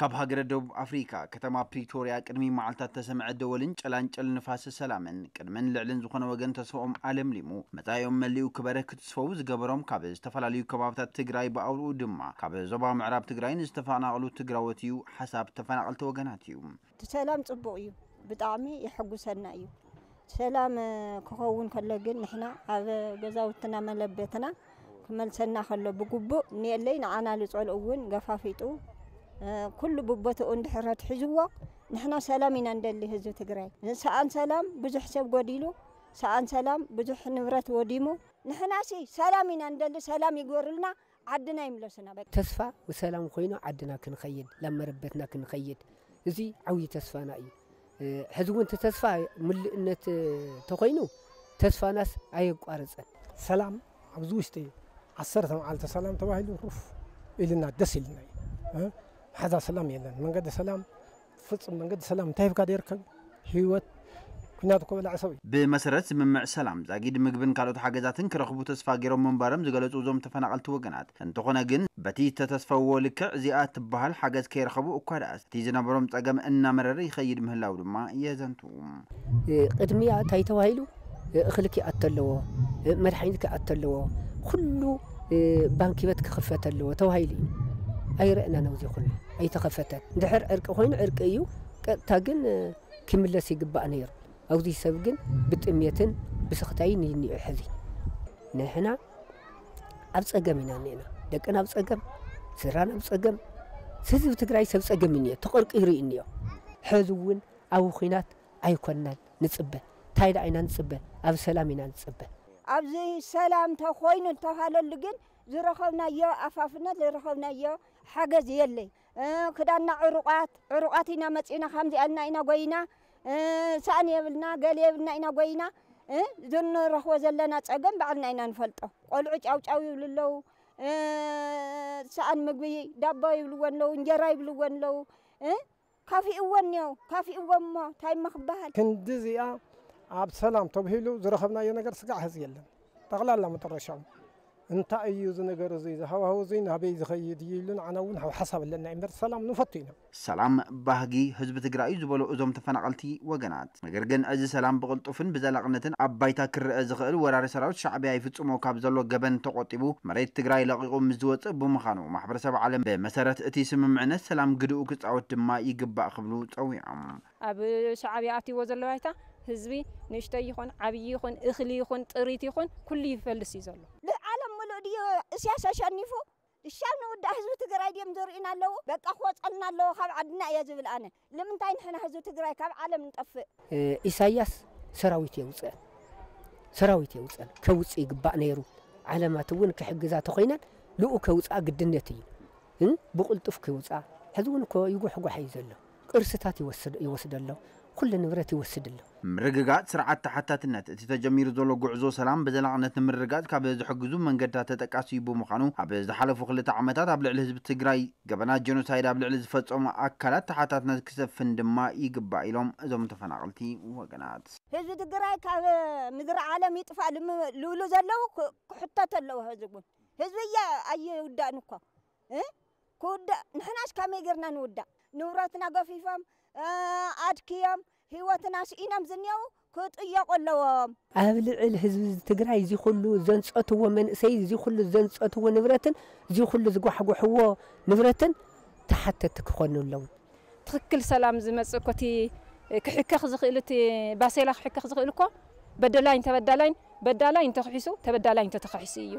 ካብ ሃገረ ደቡብ ኣፍሪካ ከተማ ፕሪቶርያ ቅድሚ መዓልትታት ተሰምዐ ደወልን ጨላንጨል ንፋስ ሰላምን ቅድምን ልዕልን ዝኾነ ወገን ተስፈኦም ኣለምሊሙ መፃዮም መሊኡ ክበረ ክትስፈው ዝገበሮም ካብ ዝተፈላለዩ ከባብታት ትግራይ ብኣብርኡ ድማ ካብ ዞባ ምዕራብ ትግራይ ዝተፈናቐሉ ትግራወት እዩ ሓሳብ ተፈናቐልቲ ወገናት እዩ ሰላም ፅቡቅ እዩ ብጣዕሚ ይሐጉሰና እዩ ሰላም ክኸውን ከሎ ግን ንሕና ኣብ ገዛውትና መለበትና ክመልሰና ከሎ ብግቡእ ንየለይ ንዓና ዝፀልኡ እውን ገፋፊጡ كل ببتو عند حرات حزوه نحنا سلامنا ندلي هزو تقراي سان سلام بزح سب قديلو سان سلام بزح نبرت وديمو نحنا سلامين سلامنا ندلي سلام يقورلنا عدنا يملسنا بك تسفى وسلام خوينا عدنا كنخيد لما ربتنا كنخيد زي عوي تسفانا اي هزو انت مل انت تخينو تسفى ناس اي قارزن سلام عبزوشتي عصرتهم على سلام تواهلو روف إلنا دسلنا ሓዛ ሰላም የለን መንገዲ ሰላም ፍፁም መንገዲ ሰላም እንታይ ሂብካ ደይርከብ ህይወት ኩናት ክበላዕ ሰብ እዩ ብመሰረት ስምምዕ ሰላም ዛጊድ ምግብን ካልኦት ሓገዛትን ክረኽቡ ተስፋ ገይሮም ምንባሮም ዝገለፁ እዞም ተፈናቐልቲ ወገናት እንተኾነ ግን በቲ ዝተተስፈዎ ልክዕ እዚኣ ትበሃል ሓገዝ ከይረኸቡ እኳ ደኣ እቲ ዝነበሮም ፀገም እናመረረ ይኸይድ ምህላው ድማ የዘንቱ ቅድሚያ እንታይ ተባሂሉ እኽሊ ክኣት ኣለዎ መድሓኒት ክኣት ኣለዎ ኩሉ ባንኪ በት ክኽፈት ኣለዎ ተባሂሉ እዩ ኣይረአና ነውዚ ኩሉ ኣይተኸፈተን ድሕር ዕርቂ ኮይኑ ዕርቂ እዩ ቀጥታ ግን ክምለስ ይግባእ ነይሩ ኣብዚ ሰብ ግን ብጥሜትን ብስኽታይን እዩ እኒኦ ሕዚ ንሕና ኣብ ፀገም ኢና እኒአና ደቅን ኣብ ፀገም ስድራን ኣብ ፀገም ህዝቢ ትግራይ ሰብ ፀገም እዩ እኒኦ ተቐርቂሩ እዩ እኒኦ ሕዚ እውን ኣብ ኩናት ኣይኮናን ንፅበ እንታይ ዳ ኢና ንፅበ ኣብ ሰላም ኢና ንፅበ ኣብዚ ሰላም እንተኮይኑ እንተሃለሉ ግን ዝረኸብናዮ ኣፋፍነት ዝረኸብናዮ ሓገዝ የለይ ክዳንና ዕሩቋት ዕሩቋት ኢና መፂና ከምዚኣልና ኢና ጎይና ሳእን የብልና ገለ የብልና ኢና ጎይና ዝንረኽቦ ዘለና ፀገም ባዕልና ኢና ንፈልጦ ቆልዑ ጫውጫው ይብሉ ኣለው ሰኣን ምግቢ ዳቦ ይብልዎ ኣለው እንጀራ ይብልዎ ኣለው ካፊእዎ እኒሄው ካፊእዎ እሞ እንታይ መክበሃል ክንዲዚኣ ኣብ ሰላም ተብሂሉ ዝረኸብናዮ ነገር ስጋዕ ህዝ የለን ጠቕላላ መጠረሻው انت اي زنجر زي هو هو زين هبي زخيد يلن انا ون حسب لنا امر سلام نفتينا سلام ባህጊ ህዝቢ ትግራይ እዩ ዝበሎ እዞም ተፈናቐልቲ ወገናት ነገር ግን እዚ ሰላም ብቕልጡፍን ብዘላቕነትን ኣብ ባይታ ክርአ ዝኽእል ወራሪ ሰራዊት ሻዕብያ ይፍጽሞ ካብ ዘሎ ገበን ተቆጢቡ መሬት ትግራይ ለቂቑ ምስ ዝወፅእ ብምዃኑ ማሕበረሰብ ዓለም ብመሰረት እቲ ስምምዕነት ሰላም ግድኡ ክፃወት ድማ ይግባእ ክብሉ ፀዊዖም ኣብ ሻዕብያ ኣትይዎ ዘለዎ ባይታ ህዝቢ ንእሽተይ ይኹን ዓብዪ ይኹን እኽሊ ይኹን ጥሪት ይኹን ኩሉ ይፈልስ እዩ ዘሎ ወዲህ እስያሳሻኒፉ እሻብ ንውዳእ ህዝቢ ትግራይ ድዮም ዘርእዩና ኣለዉ በቃ ክወፀልና ኣለዎ ካብ ዓድና እየ ዝብል ኣነ ንምንታይ ንሕና ህዝቢ ትግራይ ካብ ዓለም ንጠፍእ ኢሳያስ ሰራዊት የውፅአን ሰራዊት የውፅአን ከውፅእ ይግባእ ነይሩ ዓለማት እውን ክሕግዛ ተኮይነን ልኡ ከውፃእ ግድነት እዩ ብቕልጡፍ ክውፃእ ሕዚ እውን ይጓሕጓሕ እዩ ዘሎ ቅርስታት ይወስድ ኣሎ كل نبرتي وسد له مرقات سرعة تحتات النت اتي تجمير زولو قعزو سلام بزلاع نت مرقات كا بيز حقزو من قد تتك اسيبو مخانو ها بيز حلفو خلي تعمتات ابلع لهز بتقراي قبنا جنو سايد ابلع لهز فتصو ما اكلات تحتات نت كسب فندما يقبع الوم ازو متفن عقلتي وقنات هز تقراي كا مدر عالم يتفع لولو زلو كحتات اللو هزبو هز ويا اي ودا نكو اه؟ كودا نحناش كامي قرنا نودا نوراتنا قفيفام ተበድኪዮም ሂወትና ስኢኖም ዝኔዉ ክጥየቁ ኣለዎም ኣብ ልዕል ህዝቢ ትግራይ እዚ ኩሉ ዘንፀትዎ መንእሰይ እዚ ኩሉ ዘንፀትዎ ንብረትን እዚ ኩሉ ዝጓሕጉሕዎ ንብረትን ተሓተቲ ክኾኑ ኣለዉ ትክክል ሰላም ዝመፅእ ኮቲ ክሕከኽ ዝኽእል እቲ ባሴላ ክሕከኽ ዝኽእል እኮ በደላይን ተበዳላይን በዳላይ እንተክሒሱ ተበዳላይ እንተተክሒሱ እዩ